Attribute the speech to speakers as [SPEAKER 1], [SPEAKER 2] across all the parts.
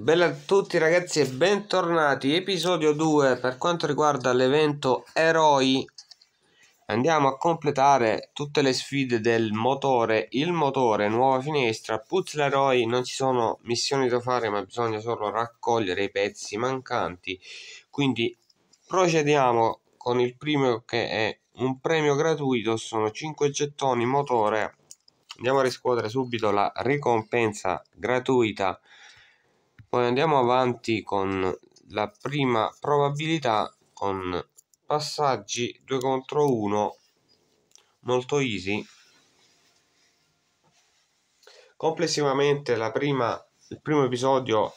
[SPEAKER 1] Bella a tutti ragazzi e bentornati, episodio 2 per quanto riguarda l'evento Eroi Andiamo a completare tutte le sfide del motore, il motore, nuova finestra, puzzle eroi, non ci sono missioni da fare ma bisogna solo raccogliere i pezzi mancanti Quindi procediamo con il primo che è un premio gratuito, sono 5 gettoni motore Andiamo a riscuotere subito la ricompensa gratuita poi andiamo avanti con la prima probabilità con passaggi 2 contro 1 molto easy complessivamente prima, il primo episodio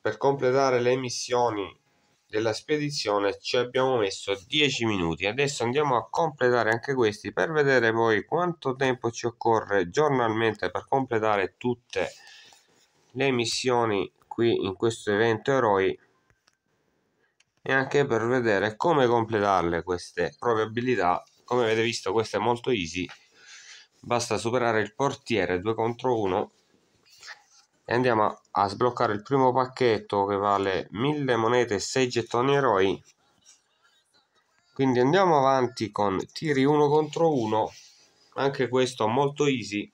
[SPEAKER 1] per completare le missioni della spedizione ci abbiamo messo 10 minuti adesso andiamo a completare anche questi per vedere poi quanto tempo ci occorre giornalmente per completare tutte le missioni qui in questo evento eroi e anche per vedere come completarle queste probabilità come avete visto questo è molto easy basta superare il portiere 2 contro 1 e andiamo a sbloccare il primo pacchetto che vale 1000 monete e 6 gettoni eroi quindi andiamo avanti con tiri 1 contro 1 anche questo molto easy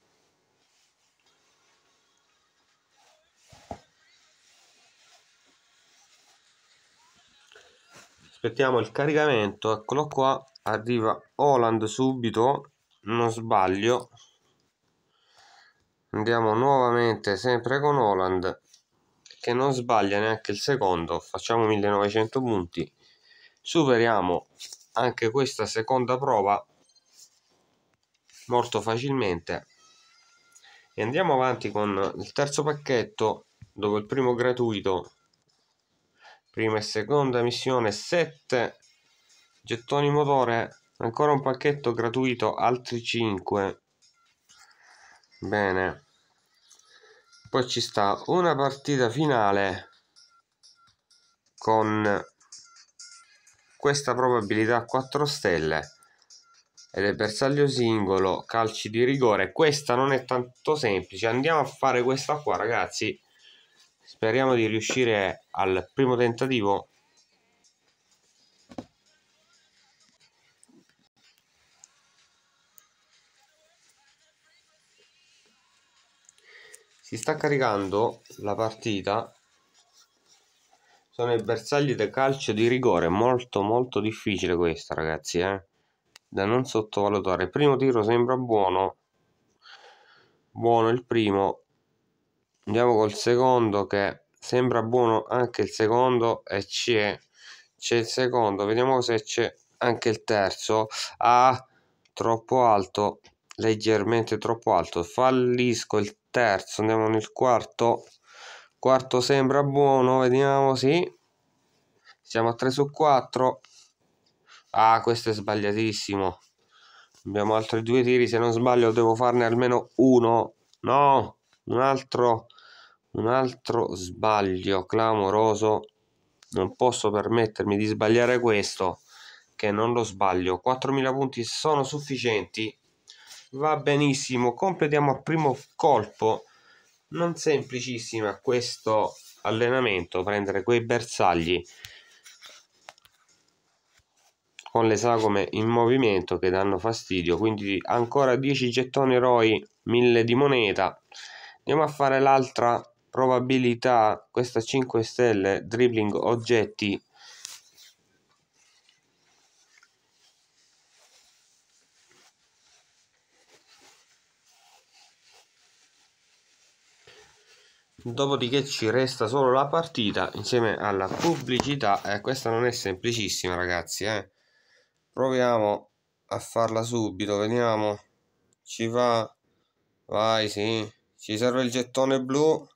[SPEAKER 1] aspettiamo il caricamento eccolo qua arriva Holland subito non sbaglio andiamo nuovamente sempre con Holland che non sbaglia neanche il secondo facciamo 1900 punti superiamo anche questa seconda prova molto facilmente e andiamo avanti con il terzo pacchetto dove il primo gratuito prima e seconda missione 7 gettoni motore ancora un pacchetto gratuito altri 5 bene poi ci sta una partita finale con questa probabilità 4 stelle ed è bersaglio singolo calci di rigore questa non è tanto semplice andiamo a fare questa qua ragazzi speriamo di riuscire al primo tentativo si sta caricando la partita sono i bersagli del calcio di rigore molto molto difficile questa ragazzi eh? da non sottovalutare il primo tiro sembra buono buono il primo andiamo col secondo che sembra buono anche il secondo e c'è c'è il secondo vediamo se c'è anche il terzo ah troppo alto leggermente troppo alto fallisco il terzo andiamo nel quarto quarto sembra buono vediamo sì siamo a 3 su 4 ah questo è sbagliatissimo abbiamo altri due tiri se non sbaglio devo farne almeno uno no un altro un altro sbaglio clamoroso. Non posso permettermi di sbagliare questo, che non lo sbaglio. 4.000 punti sono sufficienti. Va benissimo, completiamo a primo colpo. Non semplicissima questo allenamento, prendere quei bersagli con le sagome in movimento che danno fastidio. Quindi ancora 10 gettoni eroi, 1000 di moneta. Andiamo a fare l'altra probabilità questa 5 stelle dribbling oggetti dopodiché ci resta solo la partita insieme alla pubblicità eh, questa non è semplicissima ragazzi eh. proviamo a farla subito vediamo ci va vai sì ci serve il gettone blu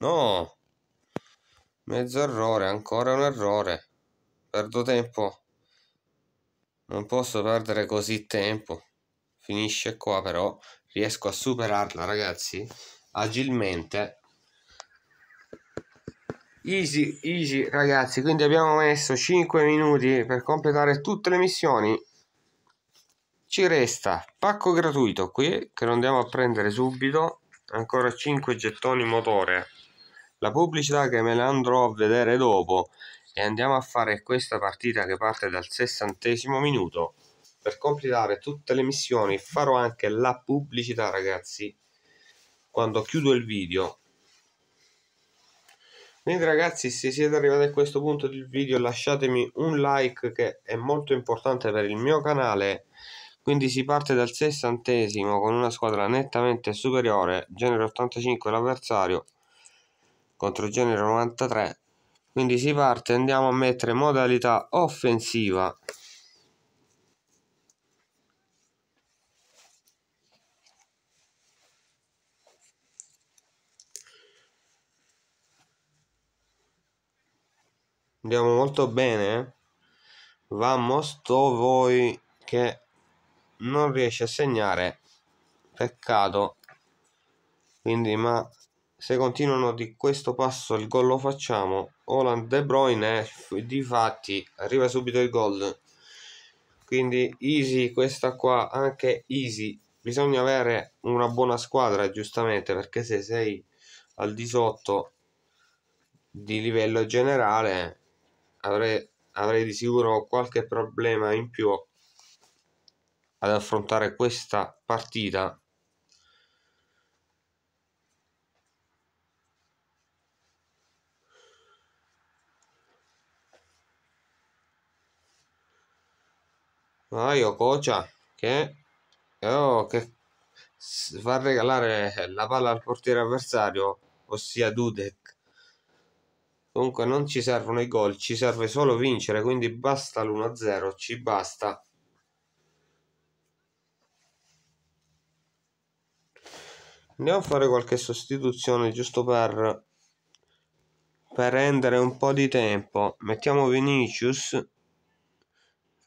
[SPEAKER 1] No! Mezzo errore, ancora un errore. Perdo tempo. Non posso perdere così tempo. Finisce qua però. Riesco a superarla, ragazzi. Agilmente. Easy, easy, ragazzi. Quindi abbiamo messo 5 minuti per completare tutte le missioni. Ci resta pacco gratuito qui, che lo andiamo a prendere subito. Ancora 5 gettoni motore. La pubblicità che me la andrò a vedere dopo e andiamo a fare questa partita che parte dal sessantesimo minuto. Per completare tutte le missioni farò anche la pubblicità ragazzi quando chiudo il video. Quindi ragazzi se siete arrivati a questo punto del video lasciatemi un like che è molto importante per il mio canale quindi si parte dal sessantesimo con una squadra nettamente superiore, genere 85 l'avversario contro Genere 93 quindi si parte andiamo a mettere modalità offensiva andiamo molto bene eh. va to voi che non riesce a segnare peccato quindi ma se continuano di questo passo il gol lo facciamo Holland De Bruyne di fatti arriva subito il gol quindi easy questa qua anche easy bisogna avere una buona squadra giustamente perché se sei al di sotto di livello generale avrei, avrei di sicuro qualche problema in più ad affrontare questa partita io Cocia che, oh, che fa regalare la palla al portiere avversario, ossia Dudek. Comunque non ci servono i gol, ci serve solo vincere, quindi basta l'1-0, ci basta. Andiamo a fare qualche sostituzione giusto per, per rendere un po' di tempo. Mettiamo Vinicius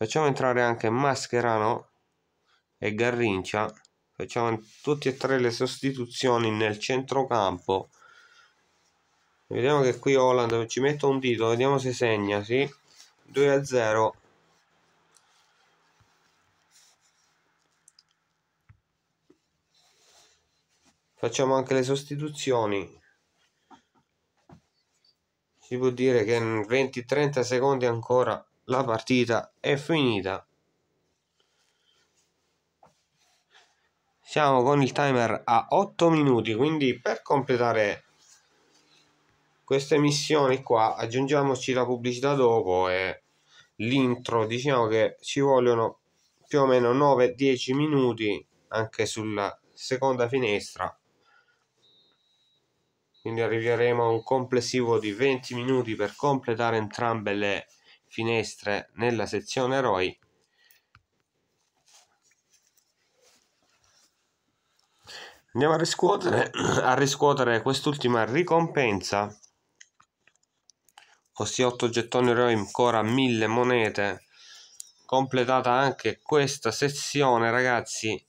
[SPEAKER 1] facciamo entrare anche Mascherano e Garrincia facciamo tutte e tre le sostituzioni nel centrocampo vediamo che qui Holland ci metto un dito vediamo se segna sì 2 a 0 facciamo anche le sostituzioni si può dire che in 20-30 secondi ancora la partita è finita. Siamo con il timer a 8 minuti, quindi per completare queste missioni qua aggiungiamoci la pubblicità dopo e l'intro, diciamo che ci vogliono più o meno 9-10 minuti anche sulla seconda finestra quindi arriveremo a un complessivo di 20 minuti per completare entrambe le finestre nella sezione ROI andiamo a riscuotere, a riscuotere quest'ultima ricompensa ossia 8 gettoni ROI ancora 1000 monete completata anche questa sezione ragazzi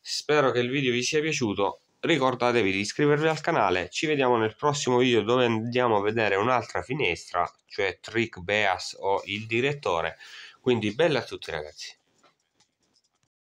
[SPEAKER 1] spero che il video vi sia piaciuto ricordatevi di iscrivervi al canale, ci vediamo nel prossimo video dove andiamo a vedere un'altra finestra, cioè Trick Beas o il direttore, quindi bella a tutti ragazzi.